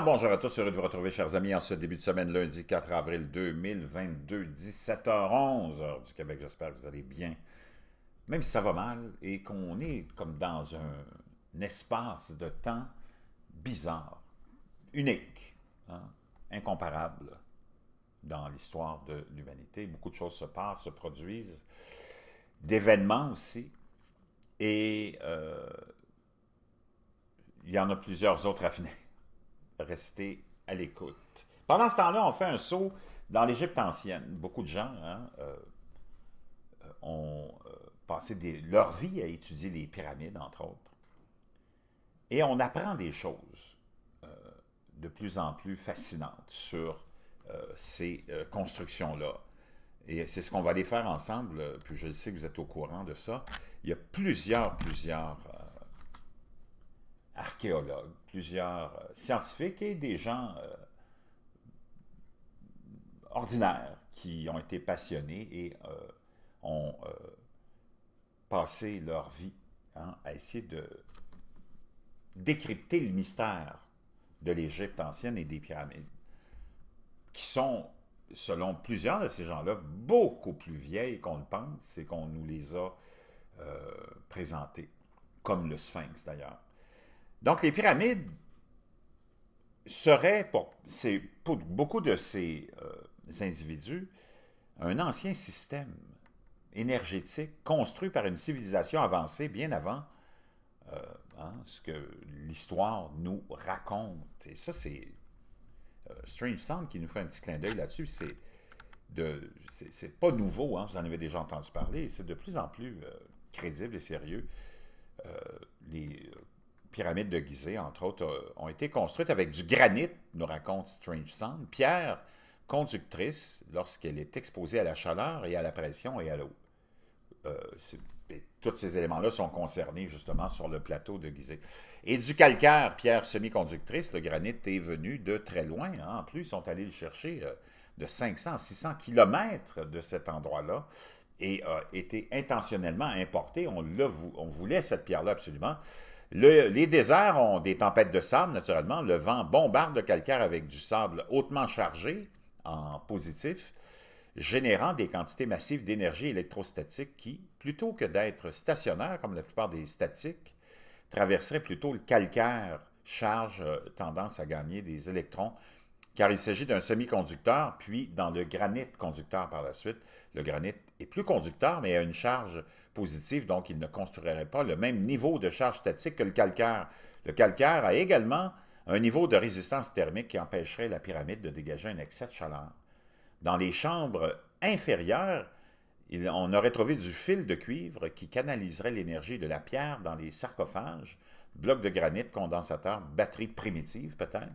bonjour à tous, heureux de vous retrouver chers amis en ce début de semaine lundi 4 avril 2022, 17h11 heure du Québec. J'espère que vous allez bien, même si ça va mal et qu'on est comme dans un, espace de temps bizarre, unique, hein, incomparable dans l'histoire de l'humanité. Beaucoup de choses se passent, se produisent, d'événements aussi. Et euh, il y en a plusieurs autres à venir rester à l'écoute. Pendant ce temps-là, on fait un saut dans l'Égypte ancienne. Beaucoup de gens hein, euh, euh, ont euh, passé leur vie à étudier les pyramides, entre autres. Et on apprend des choses de plus en plus fascinantes sur ces constructions-là. Et c'est ce qu'on va aller faire ensemble, puis je sais que vous êtes au courant de ça. Il y a plusieurs, plusieurs archéologues, plusieurs euh, scientifiques et des gens euh, ordinaires qui ont été passionnés et euh, ont passé leur vie hein, à essayer de décrypter le mystère de l'Égypte ancienne et des pyramides, qui sont, selon plusieurs de ces gens-là, beaucoup plus vieilles qu'on le pense et qu'on nous les a présentées, comme le sphinx d'ailleurs. Donc, les pyramides seraient, pour, beaucoup de ces euh, individus, un ancien système énergétique construit par une civilisation avancée bien avant euh, hein, ce que l'histoire nous raconte. Et ça, c'est euh, Strange Sound qui nous fait un petit clin d'œil là-dessus. C'est pas nouveau, hein, vous en avez déjà entendu parler. C'est de plus en plus crédible et sérieux. les pyramides de Gizeh, entre autres, euh, ont été construites avec du granit, nous raconte Strange Sound, pierre conductrice lorsqu'elle est exposée à la chaleur et à la pression et à l'eau. Euh, tous ces éléments-là sont concernés justement sur le plateau de Gizeh. Et du calcaire, pierre semi-conductrice, le granit est venu de très loin. Hein. En plus, ils sont allés le chercher euh, de 500 600 kilomètres de cet endroit-là et a été intentionnellement importé. On, on voulait cette pierre-là absolument les déserts ont des tempêtes de sable, naturellement. Le vent bombarde le calcaire avec du sable hautement chargé, en positif, générant des quantités massives d'énergie électrostatique qui, plutôt que d'être stationnaire comme la plupart des statiques, traverseraient plutôt le calcaire, charge euh, tendance à gagner des électrons, car il s'agit d'un semi-conducteur, puis dans le granit conducteur par la suite. Le granit est plus conducteur, mais a une charge positif, donc il ne construirait pas le même niveau de charge statique que le calcaire. Le calcaire a également un niveau de résistance thermique qui empêcherait la pyramide de dégager un excès de chaleur. Dans les chambres inférieures, on aurait trouvé du fil de cuivre qui canaliserait l'énergie de la pierre dans les sarcophages, blocs de granit, condensateurs, batteries primitives peut-être.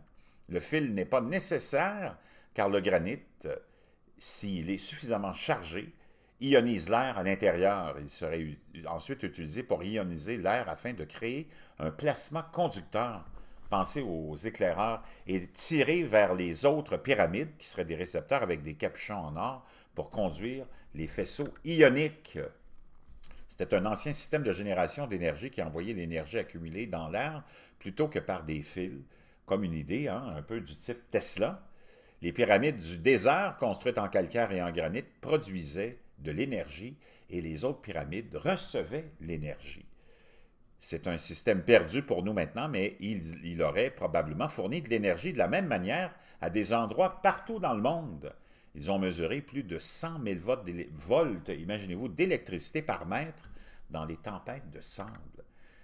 Le fil n'est pas nécessaire car le granit, euh, s'il est suffisamment chargé, ionise l'air à l'intérieur. Il serait ensuite utilisé pour ioniser l'air afin de créer un plasma conducteur. Pensez aux éclaireurs et tirer vers les autres pyramides, qui seraient des récepteurs avec des capuchons en or, pour conduire les faisceaux ioniques. C'était un ancien système de génération d'énergie qui envoyait l'énergie accumulée dans l'air plutôt que par des fils, comme une idée hein, un peu du type Tesla. Les pyramides du désert, construites en calcaire et en granit, produisaient de l'énergie et les autres pyramides recevaient l'énergie. C'est un système perdu pour nous maintenant, mais il, aurait probablement fourni de l'énergie de la même manière à des endroits partout dans le monde. Ils ont mesuré plus de 100 000 volts, imaginez-vous, d'électricité par mètre dans des tempêtes de sable.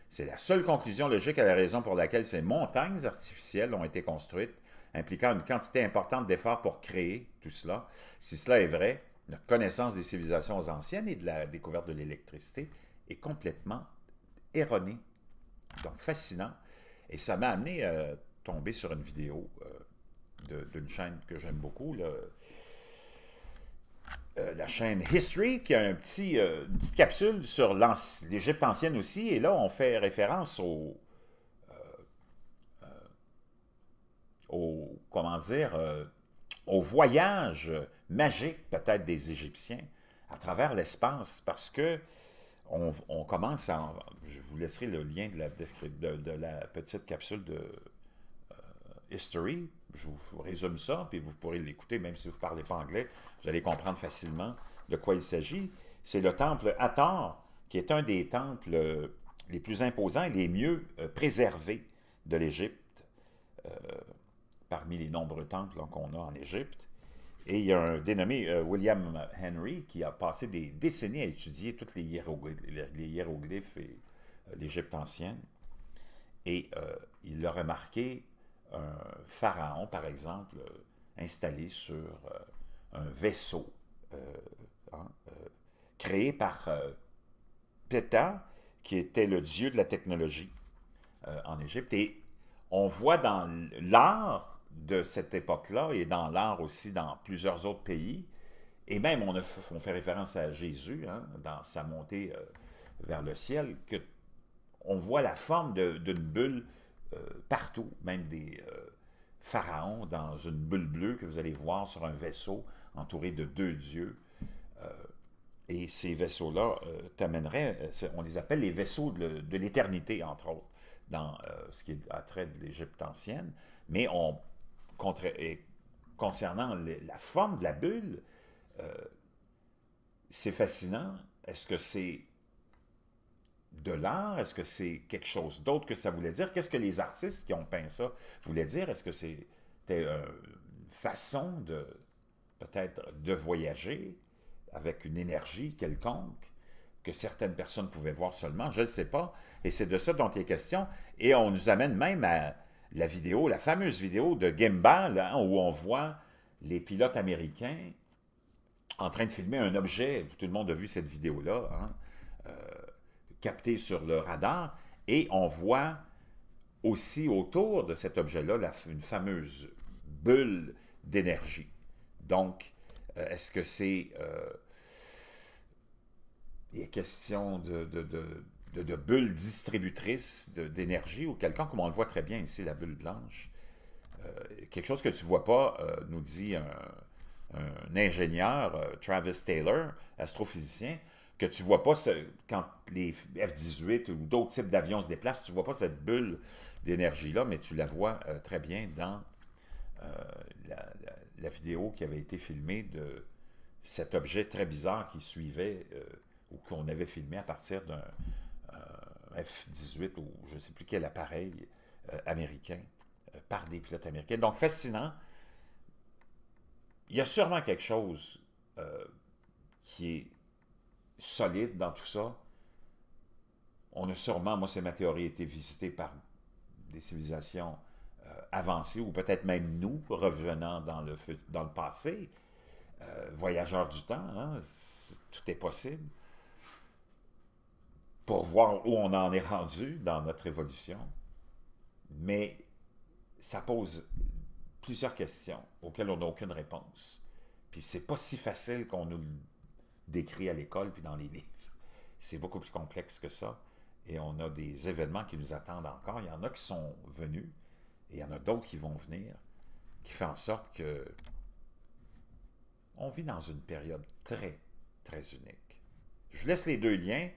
C'est la seule conclusion logique à la raison pour laquelle ces montagnes artificielles ont été construites, impliquant une quantité importante d'efforts pour créer tout cela. Si cela est vrai, notre connaissance des civilisations anciennes et de la découverte de l'électricité est complètement erronée. Donc, fascinant. Et ça m'a amené à tomber sur une vidéo euh, d'une chaîne que j'aime beaucoup, euh, la chaîne History, qui a un petit, euh, une petite capsule sur l'Égypte ancienne aussi. Et là, on fait référence au, au comment dire, au voyage magique peut-être des Égyptiens à travers l'espace parce que on, commence à... je vous laisserai le lien de la, petite capsule de euh, History. Je vous résume ça, puis vous pourrez l'écouter, même si vous parlez pas anglais. Vous allez comprendre facilement de quoi il s'agit. C'est le temple Hathor, qui est un des temples euh, les plus imposants et les mieux euh, préservés de l'Égypte parmi les nombreux temples qu'on a en Égypte. Et il y a un dénommé euh, William Henry qui a passé des décennies à étudier tous les, hiéroglyphes, et euh, l'Égypte ancienne. Et euh, il a remarqué un pharaon, par exemple, installé sur un vaisseau hein, créé par Ptah, qui était le dieu de la technologie en Égypte. Et on voit dans l'art de cette époque-là et dans l'art aussi dans plusieurs autres pays. Et même, on, fait référence à Jésus hein, dans sa montée euh, vers le ciel, que on voit la forme d'une bulle euh, partout, même des euh, pharaons dans une bulle bleue que vous allez voir sur un vaisseau entouré de deux dieux. et ces vaisseaux-là t'amèneraient, on les appelle les vaisseaux de, de l'éternité, entre autres, dans ce qui est à trait de l'Égypte ancienne. Mais on concernant la forme de la bulle, euh, c'est fascinant. Est-ce que c'est de l'art? Est-ce que c'est quelque chose d'autre que ça voulait dire? Qu'est-ce que les artistes qui ont peint ça voulaient dire? Est-ce que c'était euh, une façon de peut-être de voyager avec une énergie quelconque que certaines personnes pouvaient voir seulement? Je ne sais pas. Et c'est de ça dont il est question. Et on nous amène même à la vidéo, la fameuse vidéo de Gimbal, hein, où on voit les pilotes américains en train de filmer un objet, tout le monde a vu cette vidéo-là, hein, euh, captée sur le radar, et on voit aussi autour de cet objet-là une fameuse bulle d'énergie. Donc, euh, est-ce que c'est... Euh, il question de de, bulles bulle distributrice d'énergie ou quelqu'un, comme on le voit très bien ici, la bulle blanche. Euh, quelque chose que tu ne vois pas, euh, nous dit un, ingénieur, euh, Travis Taylor, astrophysicien, que tu ne vois pas ce, quand les F-18 ou d'autres types d'avions se déplacent, tu ne vois pas cette bulle d'énergie-là, mais tu la vois très bien dans la, vidéo qui avait été filmée de cet objet très bizarre qui suivait ou qu'on avait filmé à partir d'un F-18 ou je ne sais plus quel appareil euh, américain euh, par des pilotes américains. Donc, fascinant. Il y a sûrement quelque chose euh, qui est solide dans tout ça. On a sûrement, moi c'est ma théorie, été visité par des civilisations avancées, ou peut-être même nous, revenant dans le, dans le passé, voyageurs du temps, hein, tout est possible pour voir où on en est rendu dans notre évolution, mais ça pose plusieurs questions auxquelles on n'a aucune réponse. Puis c'est pas si facile qu'on nous décrit à l'école puis dans les livres. C'est beaucoup plus complexe que ça. Et on a des événements qui nous attendent encore. Il y en a qui sont venus et il y en a d'autres qui vont venir, qui fait en sorte que on vit dans une période très, très unique. Je laisse les deux liens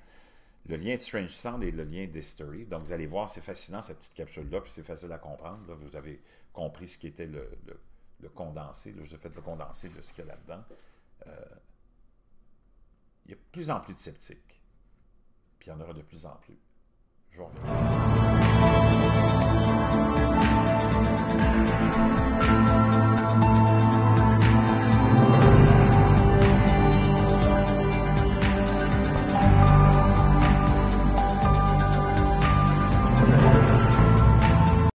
le lien de Strange Sound et le lien d'History. Donc, vous allez voir, c'est fascinant, cette petite capsule-là, puis c'est facile à comprendre. Vous avez compris ce qui était le, le, le condensé. Là. fait le condensé de ce qu'il y a là-dedans. Euh, il y a de plus en plus de sceptiques. Puis il y en aura de plus en plus. Je vous